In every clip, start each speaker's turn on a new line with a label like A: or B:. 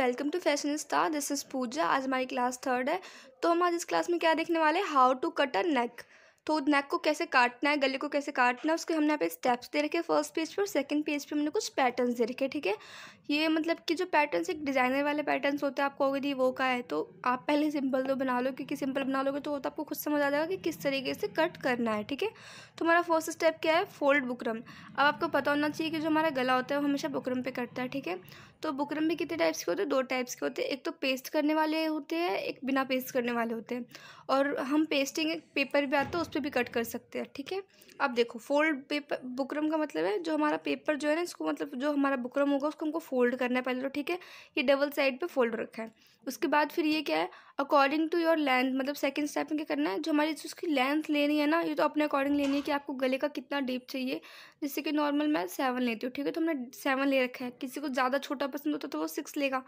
A: Welcome to star this is Pooja आज हमारी class third है तो हम आज इस क्लास में क्या देखने वाले हैं how to cut a neck तो नेक को कैसे काटना है गले को कैसे काटना है उसके हमने यहाँ पे स्टेप्स दे रखे फर्स्ट पेज पर सेकंड पेज पे हमने कुछ पैटर्न्स दे रखे ठीक है ये मतलब कि जो पैटर्न्स एक डिज़ाइनर वाले पैटर्न्स होते हैं आप कहोगे दी वो का है तो आप पहले सिंपल तो बना लो क्योंकि सिंपल बना लोगे तो वो तो आपको खुद समझ आ जाएगा कि किस तरीके से कट करना है ठीक है तो हमारा फर्स्ट स्टेप क्या है फोल्ड बुकरम अब आपको पता होना चाहिए कि जो हमारा गला होता है वो हमेशा बुकरम पे कटता है ठीक है तो बुकरम भी कितने टाइप्स के होते हैं दो टाइप्स के होते हैं एक तो पेस्ट करने वाले होते हैं एक बिना पेस्ट करने वाले होते हैं और हम पेस्टिंग एक पेपर भी आता है उस पर भी कट कर सकते हैं ठीक है थीके? अब देखो फोल्ड पेपर बुकरम का मतलब है जो हमारा पेपर जो है ना इसको मतलब जो हमारा बुकरम होगा उसको हमको फोल्ड करना है पहले तो ठीक है ये डबल साइड पे फोल्ड रखा है उसके बाद फिर ये क्या है अकॉर्डिंग टू योर लेंथ मतलब सेकंड स्टेप में क्या करना है जो हमारी उसकी लेंथ लेनी है ना ये तो अपने अकॉर्डिंग लेनी है कि आपको गले का कितना डीप चाहिए जैसे कि नॉर्मल मैं सेवन लेती हूँ ठीक है तो हमने सेवन ले रखा है किसी को ज़्यादा छोटा पसंद होता तो वो सिक्स लेगा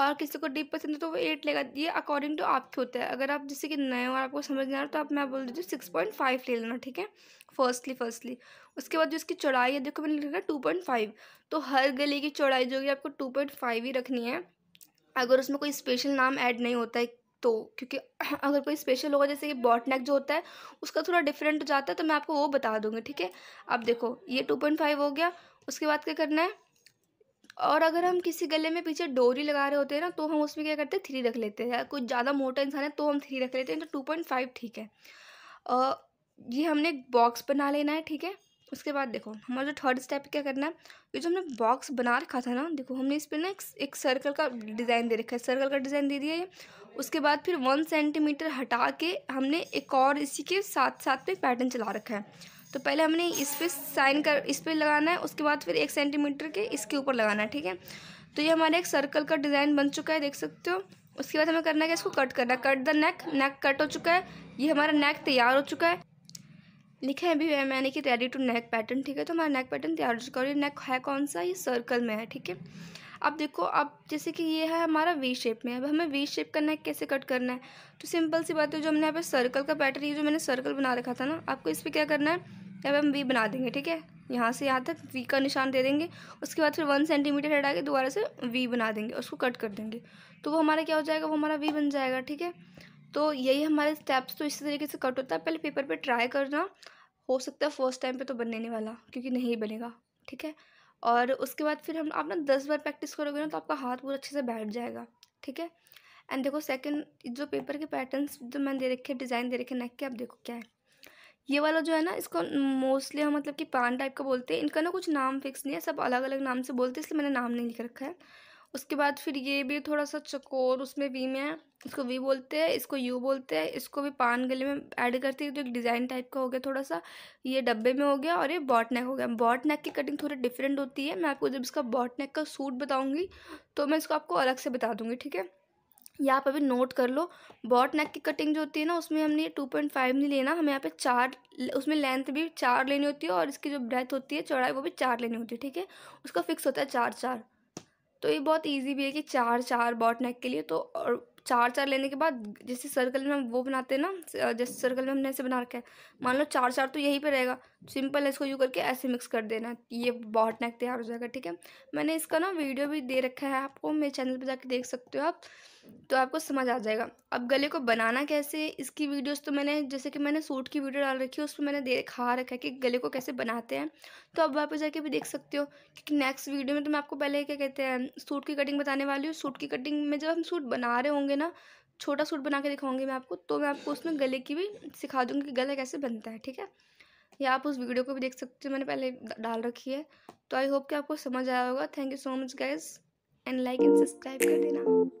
A: और किसी को डीप पसंद है तो वो एट लेगा ये अकॉर्डिंग टू आपके होता है अगर आप जैसे कि नए हो और आपको समझ नहीं आ रहा तो आप मैं बोल दीजिए सिक्स पॉइंट फाइव ले लेना ठीक है फर्स्टली फर्स्टली उसके बाद जो इसकी चौड़ाई है देखो मैंने लिखा टू पॉइंट फाइव तो हर गले की चौड़ाई जो है आपको टू पॉइंट फाइव ही रखनी है अगर उसमें कोई स्पेशल नाम ऐड नहीं होता है तो क्योंकि अगर कोई स्पेशल होगा जैसे कि बॉटनेक जो होता है उसका थोड़ा डिफरेंट हो जाता है तो मैं आपको वो बता दूँगी ठीक है अब देखो ये टू पॉइंट फाइव हो गया उसके बाद क्या करना है और अगर हम किसी गले में पीछे डोरी लगा रहे होते हैं ना तो हम उसमें क्या करते हैं थ्री रख लेते हैं कुछ ज़्यादा मोटा इंसान है तो हम थ्री रख लेते हैं तो टू पॉइंट फाइव ठीक है आ, ये हमने एक बॉक्स बना लेना है ठीक है उसके बाद देखो हमारा जो थर्ड स्टेप क्या करना है ये जो हमने बॉक्स बना रखा था ना देखो हमने इस पर ना एक, एक सर्कल का डिज़ाइन दे रखा है सर्कल का डिज़ाइन दे दिया है उसके बाद फिर वन सेंटीमीटर हटा के हमने एक और इसी के साथ साथ में पैटर्न चला रखा है तो पहले हमने इस पर साइन कर इस पर लगाना है उसके बाद फिर एक सेंटीमीटर के इसके ऊपर लगाना है ठीक है तो ये हमारा एक सर्कल का डिज़ाइन बन चुका है देख सकते हो उसके बाद हमें करना है कि इसको कट करना है cut the neck neck cut हो चुका है ये हमारा नेक तैयार हो चुका है लिखे है अभी मैंने कि रेडी टू नेक पैटर्न ठीक है तो हमारा नेक पैटर्न तैयार हो चुका है और ये नेक है कौन सा ये सर्कल में है ठीक है अब देखो अब जैसे कि ये है हमारा वी शेप में अब हमें वी शेप करना है कैसे कट करना है तो सिंपल सी बात है जो हमने यहाँ पर सर्कल का पैटर्न ये जो मैंने सर्कल बना रखा था ना आपको इस पर क्या करना है यहाँ हम वी बना देंगे ठीक है यहाँ से यहाँ तक वी का निशान दे देंगे उसके बाद फिर वन सेंटीमीटर हटा के दोबारा से वी बना देंगे उसको कट कर देंगे तो वो हमारा क्या हो जाएगा वो हमारा वी बन जाएगा ठीक है तो यही हमारे स्टेप्स तो इसी तरीके से कट होता है पहले पेपर पे ट्राई करना हो सकता है फर्स्ट टाइम पे तो बनने नहीं वाला क्योंकि नहीं बनेगा ठीक है और उसके बाद फिर हम आप ना दस बार प्रैक्टिस करोगे ना तो आपका हाथ पूरा अच्छे से बैठ जाएगा ठीक है एंड देखो सेकंड जो पेपर के पैटर्न्स जो मैंने दे रखे डिज़ाइन दे रखे नेक के आप देखो क्या है ये वाला जो है ना इसको मोस्टली हम मतलब कि पान टाइप का बोलते हैं इनका ना कुछ नाम फिक्स नहीं है सब अलग अलग नाम से बोलते हैं इसलिए मैंने नाम नहीं लिख रखा है उसके बाद फिर ये भी थोड़ा सा चकोर उसमें वी में है इसको वी बोलते हैं इसको यू बोलते हैं इसको भी पान गले में ऐड करते हैं तो एक डिज़ाइन टाइप का हो गया थोड़ा सा ये डब्बे में हो गया और ये बॉट नेक हो गया बॉट नेक की कटिंग थोड़ी डिफरेंट होती है मैं आपको जब इसका बॉट नेक का सूट बताऊँगी तो मैं इसको आपको अलग से बता दूँगी ठीक है यहाँ आप अभी नोट कर लो बॉट नेक की कटिंग जो होती है ना उसमें हमने टू पॉइंट फाइव नहीं लेना हमें यहाँ पे चार उसमें लेंथ भी चार लेनी होती है और इसकी जो ब्रेथ होती है चौड़ाई वो भी चार लेनी होती है ठीक है उसका फिक्स होता है चार चार तो ये बहुत ईजी भी है कि चार चार बॉट नेक के लिए तो और चार चार लेने के बाद जैसे सर्कल में हम वो बनाते हैं ना जैसे सर्कल में हमने ऐसे बना रखा है मान लो चार चार तो यहीं पे रहेगा सिंपल है इसको यू करके ऐसे मिक्स कर देना ये बॉट नेक तैयार हो जाएगा ठीक है मैंने इसका ना वीडियो भी दे रखा है आपको मेरे चैनल पे जाके देख सकते हो आप तो आपको समझ आ जाएगा अब गले को बनाना कैसे इसकी वीडियोस तो मैंने जैसे कि मैंने सूट की वीडियो डाल रखी है उसमें मैंने दिखा रखा है कि गले को कैसे बनाते हैं तो अब पर जाके भी देख सकते हो क्योंकि नेक्स्ट वीडियो में तो मैं आपको पहले क्या कहते हैं सूट की कटिंग बताने वाली हूँ सूट की कटिंग में जब हम सूट बना रहे होंगे ना छोटा सूट बना के दिखाऊंगी मैं आपको तो मैं आपको उसमें गले की भी सिखा दूँगी कि गला कैसे बनता है ठीक है या आप उस वीडियो को भी देख सकते हो मैंने पहले डाल रखी है तो आई होप कि आपको समझ आया होगा thank you so much guys and like and subscribe कर देना